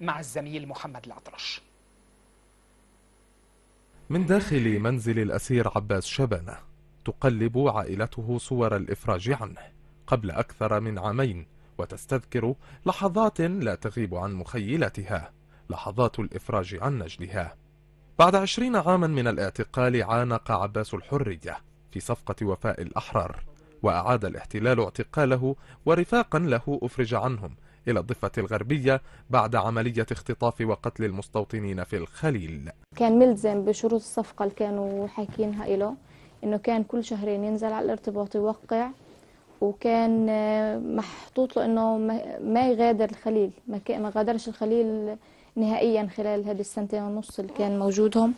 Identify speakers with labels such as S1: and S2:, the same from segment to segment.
S1: مع الزميل محمد العطرش
S2: من داخل منزل الأسير عباس شبانة تقلب عائلته صور الإفراج عنه قبل أكثر من عامين وتستذكر لحظات لا تغيب عن مخيلتها لحظات الإفراج عن نجلها بعد عشرين عاما من الاعتقال عانق عباس الحرية في صفقة وفاء الأحرار وأعاد الاحتلال اعتقاله ورفاقا له أفرج عنهم إلى الضفة الغربية بعد عملية اختطاف وقتل المستوطنين في الخليل
S3: كان ملزم بشروط الصفقة اللي كانوا حاكينها إله إنه كان كل شهرين ينزل على الارتباط يوقع وكان آه، محطوط له إنه ما يغادر الخليل ما غادرش الخليل نهائيا خلال هذه السنتين ونص اللي كان موجودهم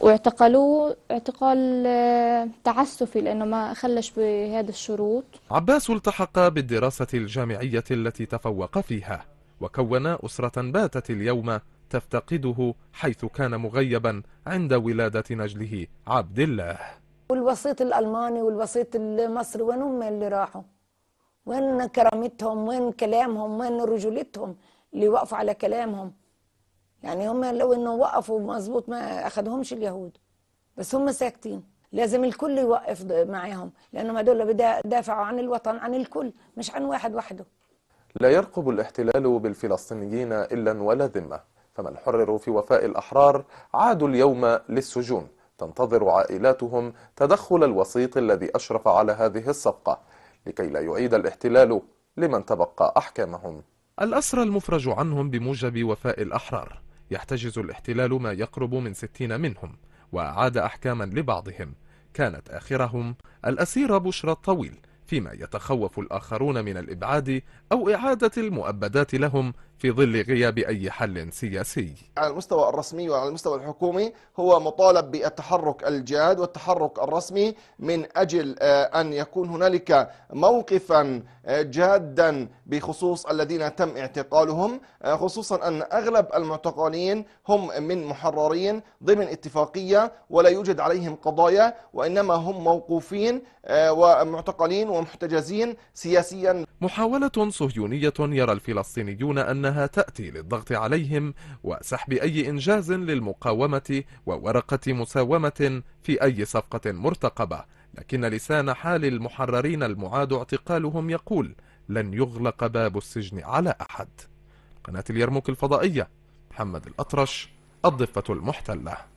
S3: واعتقلوه اعتقال آه، تعسفي لأنه ما خلش بهذه الشروط
S2: عباس التحق بالدراسة الجامعية التي تفوق فيها وكون أسرة باتت اليوم تفتقده حيث كان مغيبا عند ولادة نجله عبد الله
S4: والوسيط الألماني والوسيط المصري وين هم اللي راحوا وين كرامتهم وين كلامهم وين رجولتهم اللي وقفوا على كلامهم يعني هم لو انه وقفوا مظبوط ما اخدهمش اليهود بس هم ساكتين لازم الكل يوقف معاهم لانه هذول دافعوا عن الوطن عن الكل مش عن واحد وحده
S2: لا يرقب الاحتلال بالفلسطينيين الا ولا ذمه فمن حرروا في وفاء الاحرار عادوا اليوم للسجون تنتظر عائلاتهم تدخل الوسيط الذي اشرف على هذه الصفقه لكي لا يعيد الاحتلال لمن تبقى احكامهم الاسرى المفرج عنهم بموجب وفاء الاحرار يحتجز الاحتلال ما يقرب من ستين منهم وأعاد أحكاما لبعضهم كانت آخرهم الأسير بشرى الطويل فيما يتخوف الآخرون من الإبعاد أو إعادة المؤبدات لهم في ظل غياب أي حل سياسي
S1: على المستوى الرسمي وعلى المستوى الحكومي هو مطالب بالتحرك الجاد والتحرك الرسمي من أجل آه، أن يكون هنالك موقفا آه، جادا بخصوص الذين تم اعتقالهم آه، خصوصا أن أغلب المعتقلين هم من محررين ضمن اتفاقية ولا يوجد عليهم قضايا وإنما هم موقوفين ومعتقلين ومحتجزين سياسيا
S2: محاولة صهيونية يرى الفلسطينيون أنها تأتي للضغط عليهم وسحب أي إنجاز للمقاومة وورقة مساومة في أي صفقة مرتقبة لكن لسان حال المحررين المعاد اعتقالهم يقول لن يغلق باب السجن على أحد قناة اليرموك الفضائية محمد الأطرش الضفة المحتلة